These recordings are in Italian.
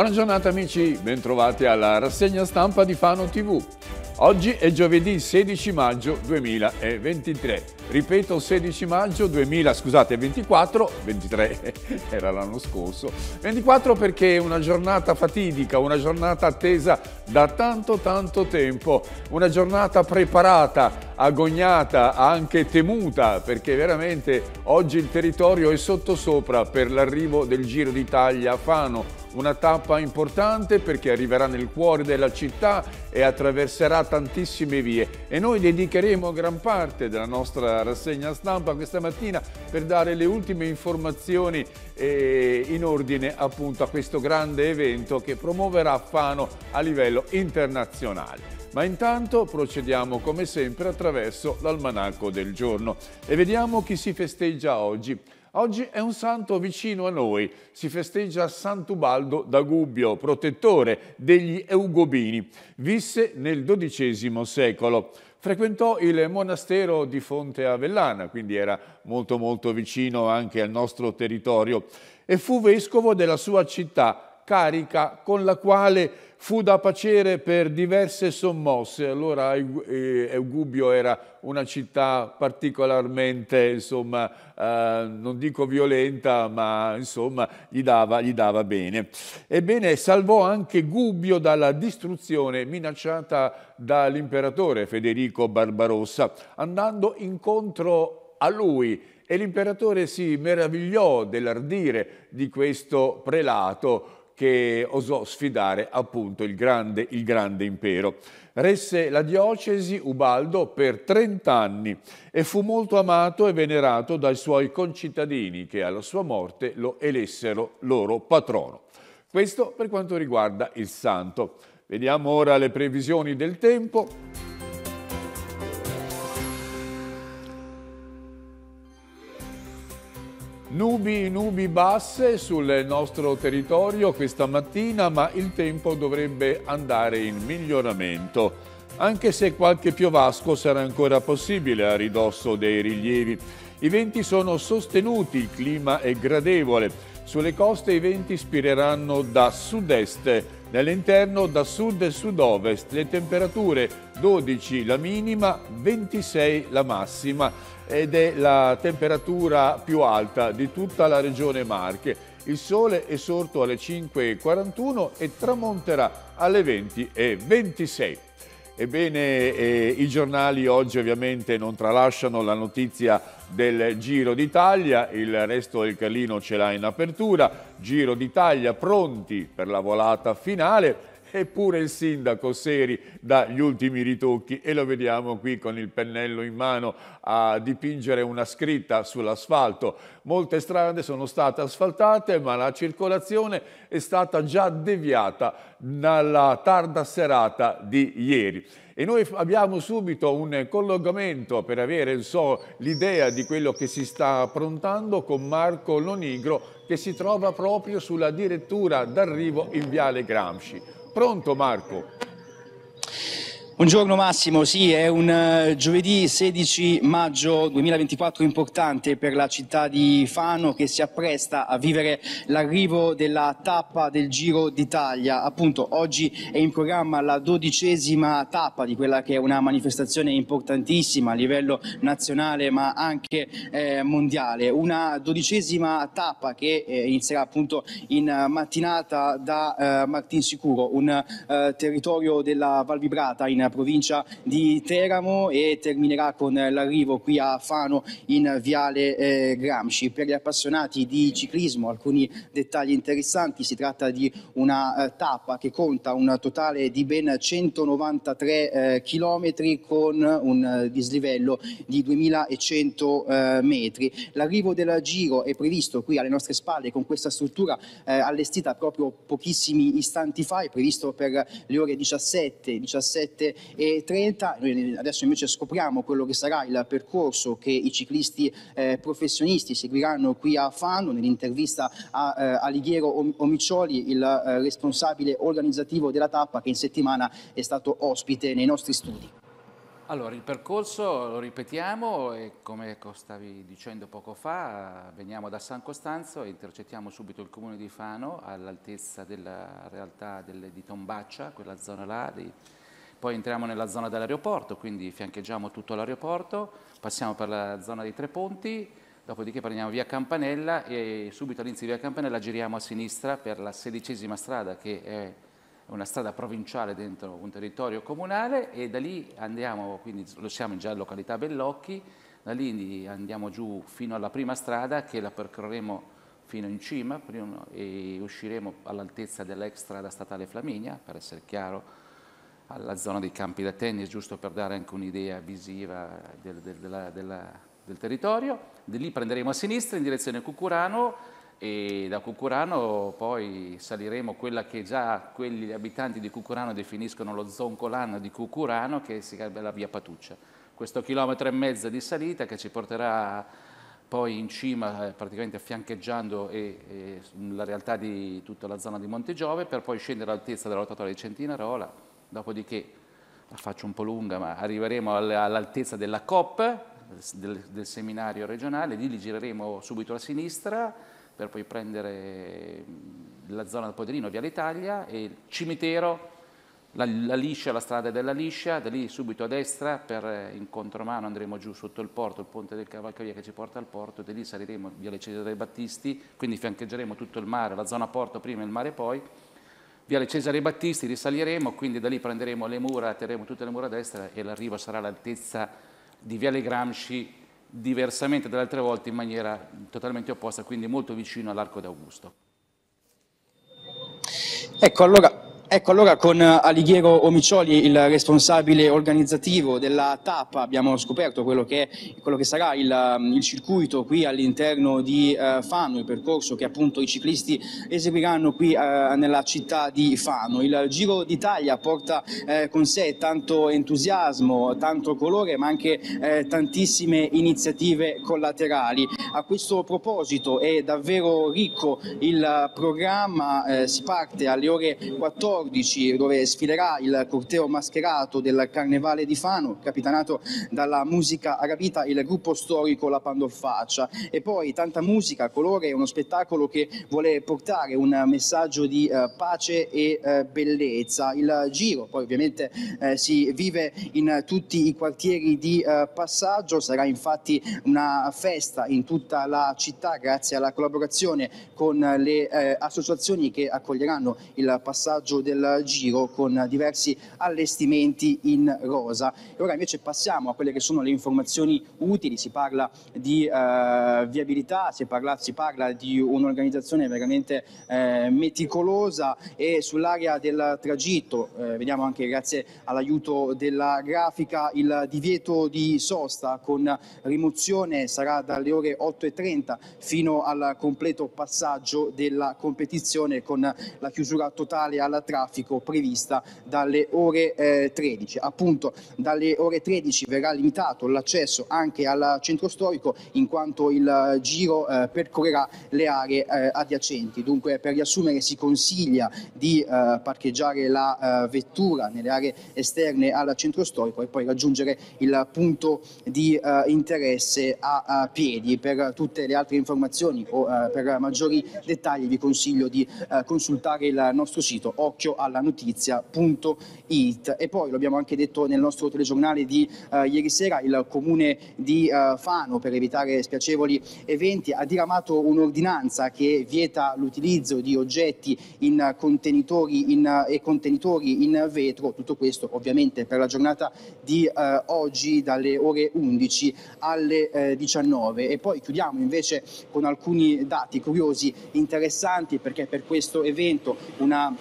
Buona giornata amici, bentrovati alla rassegna stampa di Fano TV. Oggi è giovedì 16 maggio 2023 ripeto 16 maggio 2000, scusate 24, 23 era l'anno scorso, 24 perché è una giornata fatidica, una giornata attesa da tanto tanto tempo, una giornata preparata, agognata, anche temuta perché veramente oggi il territorio è sottosopra per l'arrivo del Giro d'Italia a Fano, una tappa importante perché arriverà nel cuore della città e attraverserà tantissime vie e noi dedicheremo gran parte della nostra rassegna stampa questa mattina per dare le ultime informazioni eh, in ordine appunto a questo grande evento che promuoverà Fano a livello internazionale. Ma intanto procediamo come sempre attraverso l'almanacco del giorno e vediamo chi si festeggia oggi. Oggi è un santo vicino a noi, si festeggia Sant'Ubaldo da Gubbio, protettore degli Eugobini, visse nel XII secolo frequentò il monastero di Fonte Avellana, quindi era molto molto vicino anche al nostro territorio, e fu vescovo della sua città, carica con la quale fu da pacere per diverse sommosse. Allora eh, Eugubio era una città particolarmente, insomma, eh, non dico violenta, ma insomma gli dava, gli dava bene. Ebbene, salvò anche Gubbio dalla distruzione minacciata dall'imperatore Federico Barbarossa, andando incontro a lui e l'imperatore si meravigliò dell'ardire di questo prelato che osò sfidare appunto il grande, il grande impero. Resse la diocesi Ubaldo per 30 anni e fu molto amato e venerato dai suoi concittadini che alla sua morte lo elessero loro patrono. Questo per quanto riguarda il santo. Vediamo ora le previsioni del tempo. Nubi, nubi basse sul nostro territorio questa mattina, ma il tempo dovrebbe andare in miglioramento, anche se qualche piovasco sarà ancora possibile a ridosso dei rilievi. I venti sono sostenuti, il clima è gradevole. Sulle coste i venti spireranno da sud-est, nell'interno da sud e sud-ovest. Le temperature 12 la minima, 26 la massima ed è la temperatura più alta di tutta la regione Marche. Il sole è sorto alle 5.41 e tramonterà alle 20.26. Ebbene, eh, i giornali oggi ovviamente non tralasciano la notizia del Giro d'Italia, il resto del Carlino ce l'ha in apertura, Giro d'Italia pronti per la volata finale, Eppure il sindaco Seri dà gli ultimi ritocchi e lo vediamo qui con il pennello in mano a dipingere una scritta sull'asfalto. Molte strade sono state asfaltate ma la circolazione è stata già deviata dalla tarda serata di ieri. E noi abbiamo subito un collegamento per avere so, l'idea di quello che si sta approntando con Marco Lonigro che si trova proprio sulla direttura d'arrivo in Viale Gramsci. Pronto Marco? Buongiorno Massimo, sì è un eh, giovedì 16 maggio 2024 importante per la città di Fano che si appresta a vivere l'arrivo della tappa del Giro d'Italia. Appunto oggi è in programma la dodicesima tappa di quella che è una manifestazione importantissima a livello nazionale ma anche eh, mondiale. Una dodicesima tappa che eh, inizierà appunto in mattinata da uh, eh, Martinsicuro, un eh, territorio della Val Vibrata in in provincia di Teramo e terminerà con l'arrivo qui a Fano in Viale eh, Gramsci. Per gli appassionati di ciclismo alcuni dettagli interessanti, si tratta di una eh, tappa che conta un totale di ben 193 eh, chilometri con un eh, dislivello di 2100 eh, metri. L'arrivo del giro è previsto qui alle nostre spalle con questa struttura eh, allestita proprio pochissimi istanti fa, è previsto per le ore 17, 17 e 30. Noi adesso invece scopriamo quello che sarà il percorso che i ciclisti eh, professionisti seguiranno qui a Fano. Nell'intervista a eh, Alighiero Omiccioli, il eh, responsabile organizzativo della tappa che in settimana è stato ospite nei nostri studi. Allora, il percorso, lo ripetiamo, e come ecco, stavi dicendo poco fa, veniamo da San Costanzo e intercettiamo subito il comune di Fano all'altezza della realtà delle, di Tombaccia, quella zona là, dei, poi entriamo nella zona dell'aeroporto, quindi fiancheggiamo tutto l'aeroporto, passiamo per la zona dei Tre Ponti, dopodiché prendiamo via Campanella e subito all'inizio di via Campanella giriamo a sinistra per la sedicesima strada che è una strada provinciale dentro un territorio comunale e da lì andiamo, quindi lo siamo già in località Bellocchi, da lì andiamo giù fino alla prima strada che la percorreremo fino in cima e usciremo all'altezza dell'ex strada statale Flaminia, per essere chiaro, alla zona dei campi da tennis, giusto per dare anche un'idea visiva del, del, della, della, del territorio. Di lì prenderemo a sinistra in direzione Cucurano e da Cucurano poi saliremo quella che già quegli abitanti di Cucurano definiscono lo zoncolano di Cucurano, che si chiama la via Patuccia. Questo chilometro e mezzo di salita che ci porterà poi in cima eh, praticamente fiancheggiando e, e la realtà di tutta la zona di Montegiove per poi scendere all'altezza della rotatoria di Centinarola dopodiché la faccio un po' lunga, ma arriveremo all'altezza della COP, del, del seminario regionale, lì li gireremo subito a sinistra per poi prendere la zona del Poderino, via l'Italia, e il cimitero, la, la, liscia, la strada della liscia, da lì subito a destra, per eh, in contromano andremo giù sotto il porto, il ponte del Cavalcavia che ci porta al porto, da lì saliremo via le Cedere dei Battisti, quindi fiancheggeremo tutto il mare, la zona porto prima e il mare poi, Viale Cesare Battisti risaliremo, quindi da lì prenderemo le mura, terremo tutte le mura a destra e l'arrivo sarà all'altezza di Viale Gramsci, diversamente dalle altre volte in maniera totalmente opposta, quindi molto vicino all'Arco d'Augusto. Ecco, allora Ecco, allora con eh, Alighiero Omicioli, il responsabile organizzativo della TAP, abbiamo scoperto quello che, è, quello che sarà il, mm, il, circuito qui all'interno di uh, Fano, il percorso che appunto i ciclisti eseguiranno qui uh, nella città di Fano. Il Giro d'Italia porta uh, con sé tanto entusiasmo, tanto colore, ma anche tantissime iniziative collaterali. A questo proposito è davvero ricco il programma, si parte alle ore 14 14 dove sfilerà il corteo mascherato del Carnevale di Fano, capitanato dalla musica arabita il gruppo storico La Pandolfaccia. E poi tanta musica, colore, uno spettacolo che vuole portare un messaggio di eh, pace e eh, bellezza. Il giro poi ovviamente eh, si vive in tutti i quartieri di eh, passaggio, sarà infatti una festa in tutta la città grazie alla collaborazione con le eh, associazioni che accoglieranno il passaggio del giro con diversi allestimenti in rosa. E ora invece passiamo a quelle che sono le informazioni utili, si parla di eh, viabilità, si parla, si parla di un'organizzazione veramente eh, meticolosa e sull'area del tragitto, eh, vediamo anche grazie all'aiuto della grafica il divieto di sosta con rimozione sarà dalle ore 8.30 fino al completo passaggio della competizione con la chiusura totale alla tratta traffico prevista dalle ore eh, 13. Appunto dalle ore 13 verrà limitato l'accesso anche al centro storico in quanto il eh, giro eh, percorrerà le aree eh, adiacenti. Dunque per riassumere si consiglia di eh, parcheggiare la eh, vettura nelle aree esterne al centro storico e poi raggiungere il punto di interesse a, a, piedi. Per tutte le altre informazioni o per maggiori dettagli vi consiglio di consultare il nostro sito occhio spazio alla notizia.it. E poi, lo abbiamo anche detto nel nostro telegiornale di uh, ieri sera, il comune di uh, Fano, per evitare spiacevoli eventi, ha diramato un'ordinanza che vieta l'utilizzo di oggetti in contenitori in, eh, e contenitori in vetro, tutto questo ovviamente per la giornata di uh, oggi dalle ore 11 alle 19. E poi chiudiamo invece con alcuni dati curiosi interessanti perché per questo evento una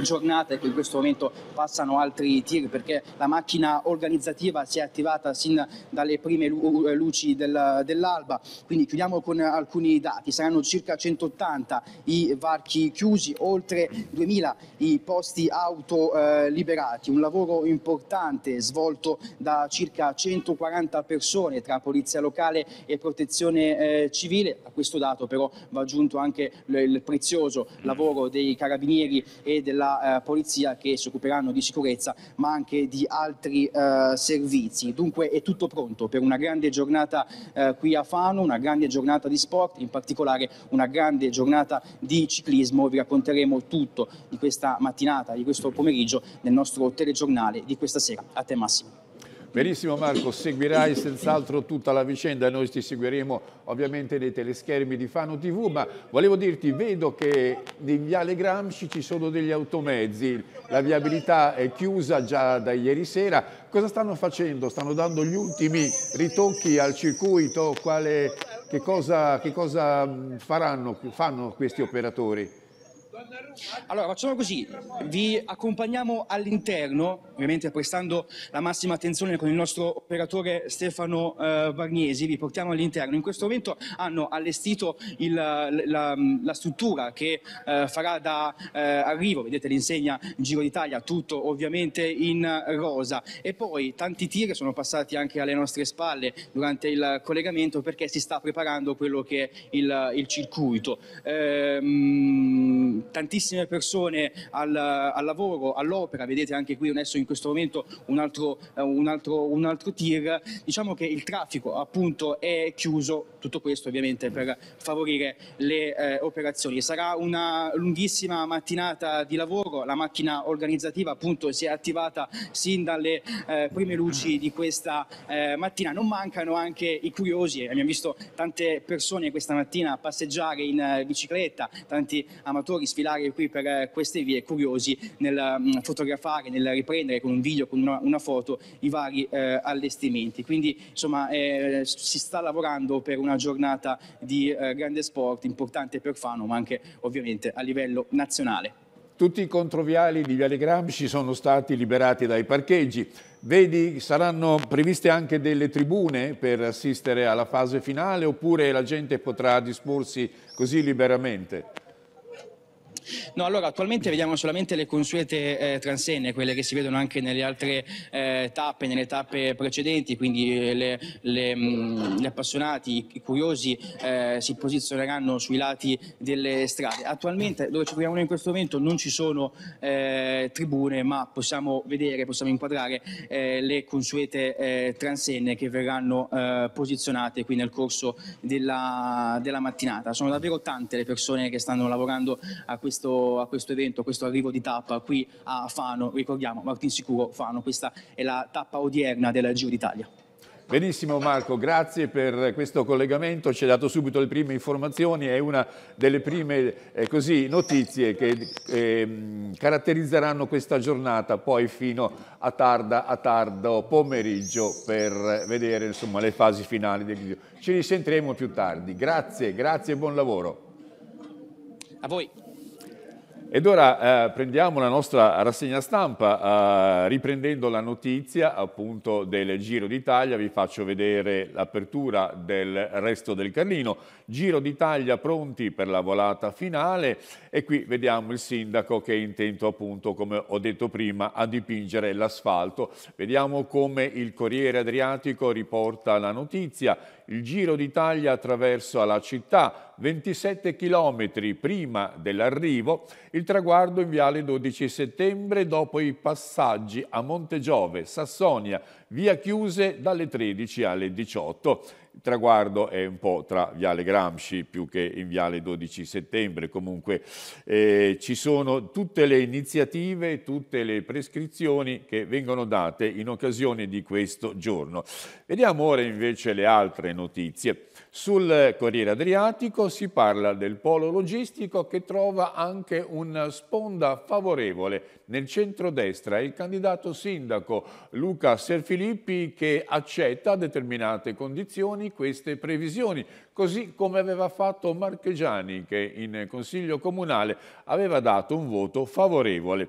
giornata che in questo momento passano altri tir perché la macchina organizzativa si è attivata sin dalle prime luci del, dell'alba. Quindi chiudiamo con alcuni dati, saranno circa 180 i varchi chiusi, oltre 2000 i posti auto eh, liberati, un lavoro importante svolto da circa 140 persone tra polizia locale e protezione eh, civile. A questo dato però va aggiunto anche il prezioso lavoro dei carabinieri e della della eh, polizia che si occuperanno di sicurezza ma anche di altri eh, servizi. Dunque è tutto pronto per una grande giornata eh, qui a Fano, una grande giornata di sport, in particolare una grande giornata di ciclismo. Vi racconteremo tutto di questa mattinata, di questo pomeriggio nel nostro telegiornale di questa sera. A te Massimo. Benissimo Marco, seguirai senz'altro tutta la vicenda noi ti seguiremo ovviamente nei teleschermi di Fano TV, ma volevo dirti, vedo che in Viale Gramsci ci sono degli automezzi, la viabilità è chiusa già da ieri sera, cosa stanno facendo? Stanno dando gli ultimi ritocchi al circuito? Quale, che, cosa, che cosa faranno, fanno questi operatori? Allora facciamo così, vi accompagniamo all'interno, ovviamente prestando la massima attenzione con il nostro operatore Stefano eh, Barniesi, vi portiamo all'interno. In questo momento hanno allestito il, la, la, la, struttura che eh, farà da eh, arrivo, vedete l'insegna Giro d'Italia, tutto ovviamente in rosa e poi tanti tir sono passati anche alle nostre spalle durante il collegamento perché si sta preparando quello che è il, il circuito. Ehm, tantissime persone al, al lavoro, all'opera, vedete anche qui adesso in questo momento un altro, eh, un altro, un altro tir, diciamo che il traffico appunto è chiuso, tutto questo ovviamente per favorire le eh, operazioni. Sarà una lunghissima mattinata di lavoro, la macchina organizzativa appunto si è attivata sin dalle eh, prime luci di questa eh, mattina, non mancano anche i curiosi, abbiamo visto tante persone questa mattina passeggiare in eh, bicicletta, tanti amatori, sfidati sfilare qui per eh, queste vie curiosi nel mm, fotografare, nel riprendere con un video, con una, una foto i vari eh, allestimenti. Quindi insomma eh, si sta lavorando per una giornata di eh, grande sport importante per Fano ma anche ovviamente a livello nazionale. Tutti i controviali di Viale Gramsci sono stati liberati dai parcheggi. Vedi, saranno previste anche delle tribune per assistere alla fase finale oppure la gente potrà disporsi così liberamente? No, allora attualmente vediamo solamente le consuete eh, transenne, quelle che si vedono anche nelle altre eh, tappe, nelle tappe precedenti, quindi eh, le, le, mh, mm, gli appassionati, i curiosi eh, si posizioneranno sui lati delle strade. Attualmente dove ci troviamo noi in questo momento non ci sono eh, tribune, ma possiamo vedere, possiamo inquadrare eh, le consuete transenne che verranno posizionate qui nel corso della, della mattinata. Sono davvero tante le persone che stanno lavorando a questa questo, a questo evento, a questo arrivo di tappa qui a Fano, ricordiamo Martin Sicuro Fano, questa è la tappa odierna della Giro d'Italia. Benissimo Marco, grazie per questo collegamento, ci hai dato subito le prime informazioni, è una delle prime eh, così, notizie che eh, caratterizzeranno questa giornata poi fino a, tarda, a tardo pomeriggio per vedere insomma, le fasi finali del video. Ci risentiremo più tardi, grazie, grazie e buon lavoro. A voi. Ed ora eh, prendiamo la nostra rassegna stampa, eh, riprendendo la notizia appunto del Giro d'Italia, vi faccio vedere l'apertura del resto del Carlino. Giro d'Italia pronti per la volata finale e qui vediamo il sindaco che è intento appunto, come ho detto prima, a dipingere l'asfalto. Vediamo come il Corriere Adriatico riporta la notizia, il Giro d'Italia attraverso la città, 27 km prima dell'arrivo, il traguardo in viale 12 settembre dopo i passaggi a Monte Giove, Sassonia, via chiuse dalle 13 alle 18. Il traguardo è un po' tra Viale Gramsci più che in Viale 12 settembre, comunque eh, ci sono tutte le iniziative, tutte le prescrizioni che vengono date in occasione di questo giorno. Vediamo ora invece le altre notizie. Sul Corriere Adriatico si parla del polo logistico che trova anche una sponda favorevole nel centrodestra è il candidato sindaco Luca Serfilippi che accetta a determinate condizioni queste previsioni, così come aveva fatto Marchegiani che in Consiglio Comunale aveva dato un voto favorevole.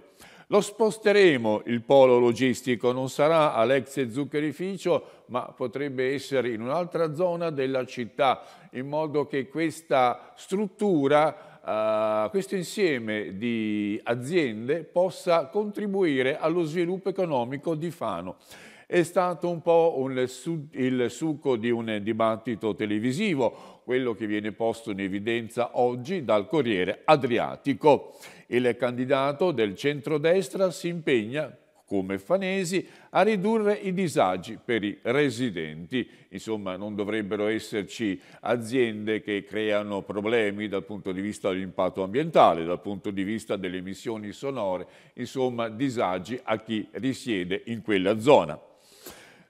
Lo sposteremo il polo logistico, non sarà all'ex zuccherificio, ma potrebbe essere in un'altra zona della città, in modo che questa struttura uh, questo insieme di aziende possa contribuire allo sviluppo economico di Fano. È stato un po' un, il succo di un dibattito televisivo, quello che viene posto in evidenza oggi dal Corriere Adriatico. Il candidato del centrodestra si impegna come Fanesi, a ridurre i disagi per i residenti. Insomma, non dovrebbero esserci aziende che creano problemi dal punto di vista dell'impatto ambientale, dal punto di vista delle emissioni sonore, insomma, disagi a chi risiede in quella zona.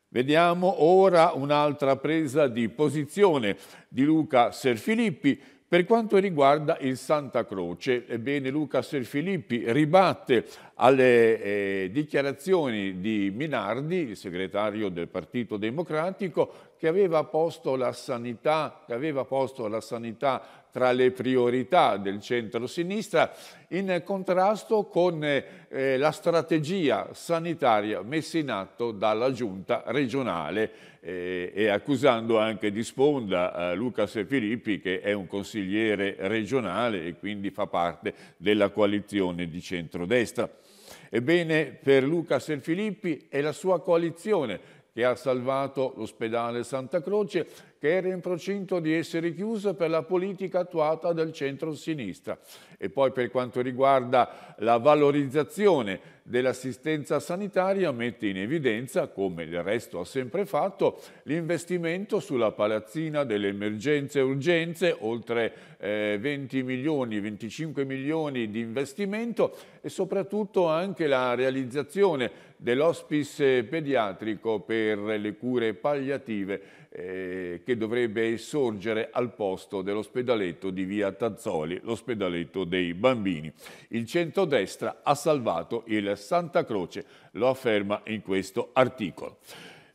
Vediamo ora un'altra presa di posizione di Luca Serfilippi per quanto riguarda il Santa Croce, ebbene Luca Serfilippi ribatte alle eh, dichiarazioni di Minardi, il segretario del Partito Democratico, che aveva posto la sanità, posto la sanità tra le priorità del centro-sinistra in contrasto con eh, la strategia sanitaria messa in atto dalla giunta regionale eh, e accusando anche di sponda eh, Luca Sefilippi che è un consigliere regionale e quindi fa parte della coalizione di centrodestra. Ebbene, per Luca Serfilippi è la sua coalizione che ha salvato l'ospedale Santa Croce che era in procinto di essere chiusa per la politica attuata dal centro-sinistra. E poi per quanto riguarda la valorizzazione dell'assistenza sanitaria mette in evidenza, come il resto ha sempre fatto, l'investimento sulla palazzina delle emergenze e urgenze, oltre eh, 20 milioni, 25 milioni di investimento e soprattutto anche la realizzazione dell'hospice pediatrico per le cure palliative eh, che dovrebbe sorgere al posto dell'ospedaletto di via Tazzoli, l'ospedaletto dei bambini. Il centrodestra ha salvato il Santa Croce, lo afferma in questo articolo.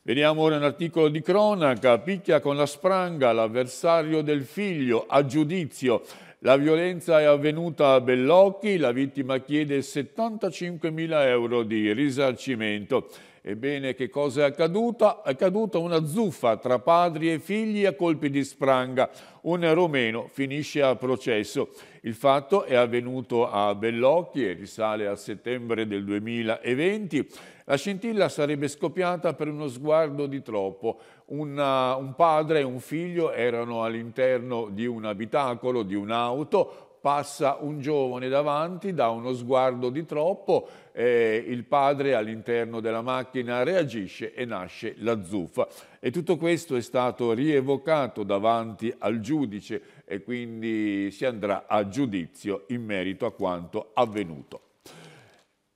Vediamo ora un articolo di cronaca, picchia con la spranga l'avversario del figlio a giudizio. La violenza è avvenuta a Bellocchi, la vittima chiede 75 mila euro di risarcimento. Ebbene, che cosa è accaduta? È accaduta una zuffa tra padri e figli a colpi di spranga. Un romeno finisce a processo. Il fatto è avvenuto a Bellocchi e risale a settembre del 2020. La scintilla sarebbe scoppiata per uno sguardo di troppo. Una, un padre e un figlio erano all'interno di un abitacolo, di un'auto, passa un giovane davanti, dà uno sguardo di troppo, eh, il padre all'interno della macchina reagisce e nasce la zuffa. E tutto questo è stato rievocato davanti al giudice e quindi si andrà a giudizio in merito a quanto avvenuto.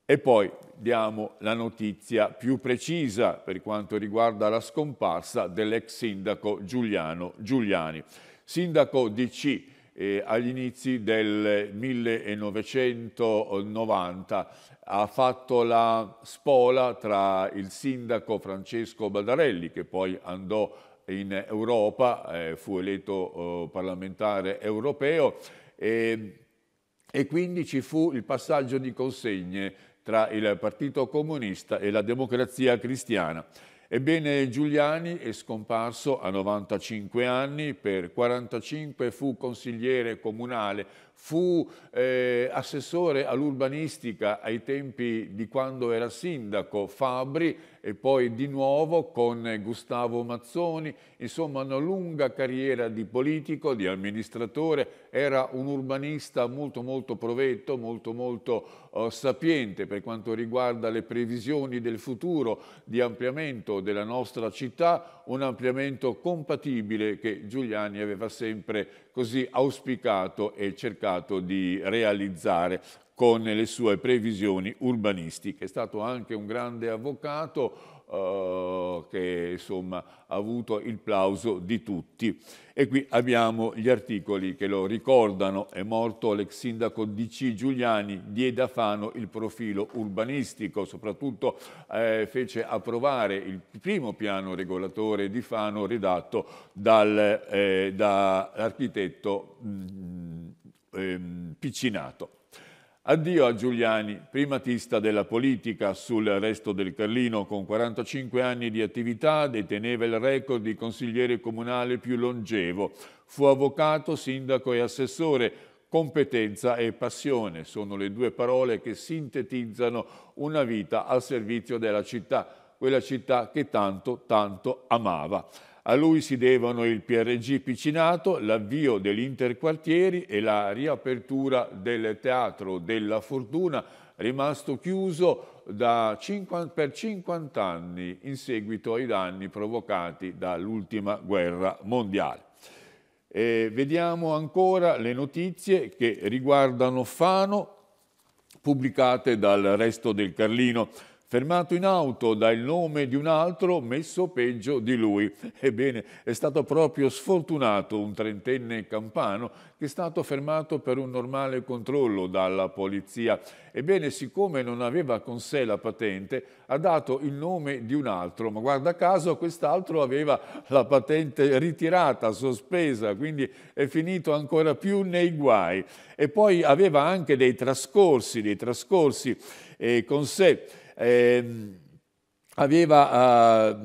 E poi diamo la notizia più precisa per quanto riguarda la scomparsa dell'ex sindaco Giuliano Giuliani. Sindaco di C eh, agli inizi del 1990. Ha fatto la spola tra il sindaco Francesco Badarelli, che poi andò in Europa, eh, fu eletto eh, parlamentare europeo, e, e quindi ci fu il passaggio di consegne tra il Partito Comunista e la Democrazia Cristiana. Ebbene Giuliani è scomparso a 95 anni, per 45 fu consigliere comunale fu eh, assessore all'urbanistica ai tempi di quando era sindaco Fabri e poi di nuovo con Gustavo Mazzoni, insomma una lunga carriera di politico, di amministratore, era un urbanista molto molto provetto, molto molto eh, sapiente per quanto riguarda le previsioni del futuro di ampliamento della nostra città, un ampliamento compatibile che Giuliani aveva sempre così auspicato e cercato tentato di realizzare con le sue previsioni urbanistiche. È stato anche un grande avvocato, Uh, che insomma ha avuto il plauso di tutti. E qui abbiamo gli articoli che lo ricordano, è morto l'ex sindaco DC Giuliani, diede a Fano il profilo urbanistico, soprattutto eh, fece approvare il primo piano regolatore di Fano redatto eh, dall'architetto eh, mm, da ehm, Piccinato. Addio a Giuliani, primatista della politica sul resto del Carlino, con 45 anni di attività deteneva il record di consigliere comunale più longevo. Fu avvocato, sindaco e assessore. Competenza e passione sono le due parole che sintetizzano una vita al servizio della città, quella città che tanto, tanto amava. A lui si devono il PRG Picinato, l'avvio degli interquartieri e la riapertura del Teatro della Fortuna, rimasto chiuso 50, per 50 anni in seguito ai danni provocati dall'ultima guerra mondiale. E vediamo ancora le notizie che riguardano Fano, pubblicate dal resto del Carlino fermato in auto dal nome di un altro messo peggio di lui. Ebbene, è stato proprio sfortunato un trentenne campano che è stato fermato per un normale controllo dalla polizia. Ebbene, siccome non aveva con sé la patente, ha dato il nome di un altro, ma guarda caso quest'altro aveva la patente ritirata, sospesa, quindi è finito ancora più nei guai. E poi aveva anche dei trascorsi, dei trascorsi eh, con sé eh, aveva, eh,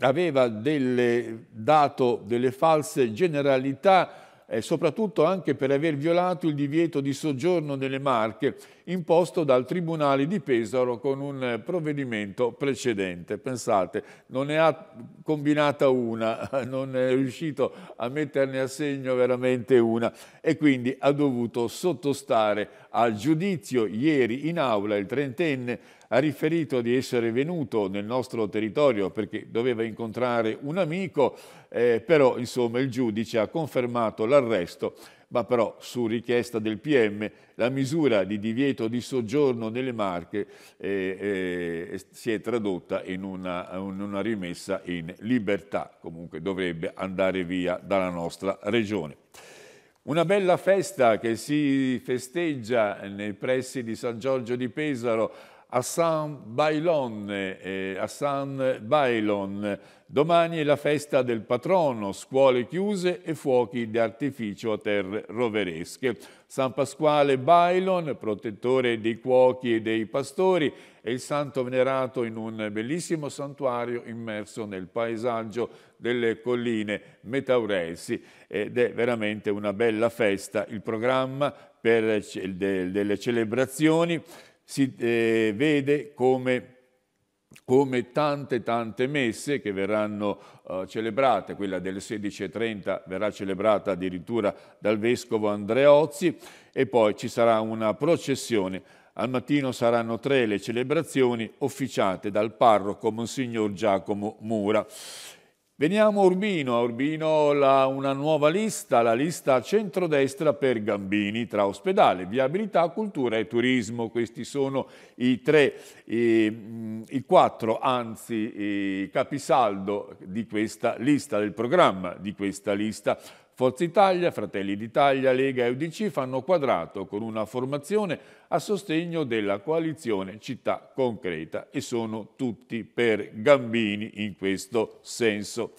aveva delle, dato delle false generalità eh, soprattutto anche per aver violato il divieto di soggiorno nelle Marche imposto dal Tribunale di Pesaro con un provvedimento precedente. Pensate, non ne ha combinata una, non è riuscito a metterne a segno veramente una e quindi ha dovuto sottostare al giudizio ieri in aula il trentenne ha riferito di essere venuto nel nostro territorio perché doveva incontrare un amico, eh, però insomma il giudice ha confermato l'arresto, ma però su richiesta del PM la misura di divieto di soggiorno nelle Marche eh, eh, si è tradotta in una, in una rimessa in libertà, comunque dovrebbe andare via dalla nostra regione. Una bella festa che si festeggia nei pressi di San Giorgio di Pesaro Hassan Bailon, eh, Hassan Bailon. Domani è la festa del patrono, scuole chiuse e fuochi d'artificio a terre roveresche. San Pasquale Bailon, protettore dei cuochi e dei pastori, è il santo venerato in un bellissimo santuario immerso nel paesaggio delle colline Metauresi ed è veramente una bella festa. Il programma per, de, delle celebrazioni si eh, vede come come tante tante messe che verranno uh, celebrate, quella delle 16.30 verrà celebrata addirittura dal vescovo Andreozzi e poi ci sarà una processione. Al mattino saranno tre le celebrazioni officiate dal parroco Monsignor Giacomo Mura. Veniamo a Urbino, a Urbino la, una nuova lista, la lista centrodestra per Gambini tra ospedale, viabilità, cultura e turismo. Questi sono i tre, i, mm, i quattro, anzi, i capisaldo di questa lista, del programma di questa lista. Forza Italia, Fratelli d'Italia, Lega e UDC fanno quadrato con una formazione a sostegno della coalizione Città Concreta e sono tutti per Gambini in questo senso.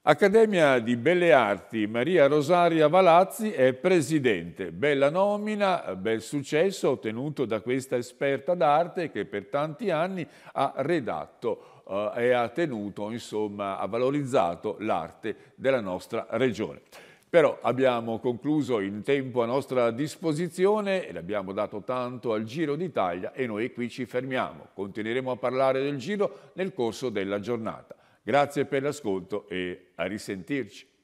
Accademia di Belle Arti, Maria Rosaria Valazzi è presidente. Bella nomina, bel successo ottenuto da questa esperta d'arte che per tanti anni ha redatto eh, e ha tenuto, insomma, ha valorizzato l'arte della nostra regione. Però abbiamo concluso in tempo a nostra disposizione e l'abbiamo dato tanto al Giro d'Italia e noi qui ci fermiamo. Continueremo a parlare del Giro nel corso della giornata. Grazie per l'ascolto e a risentirci.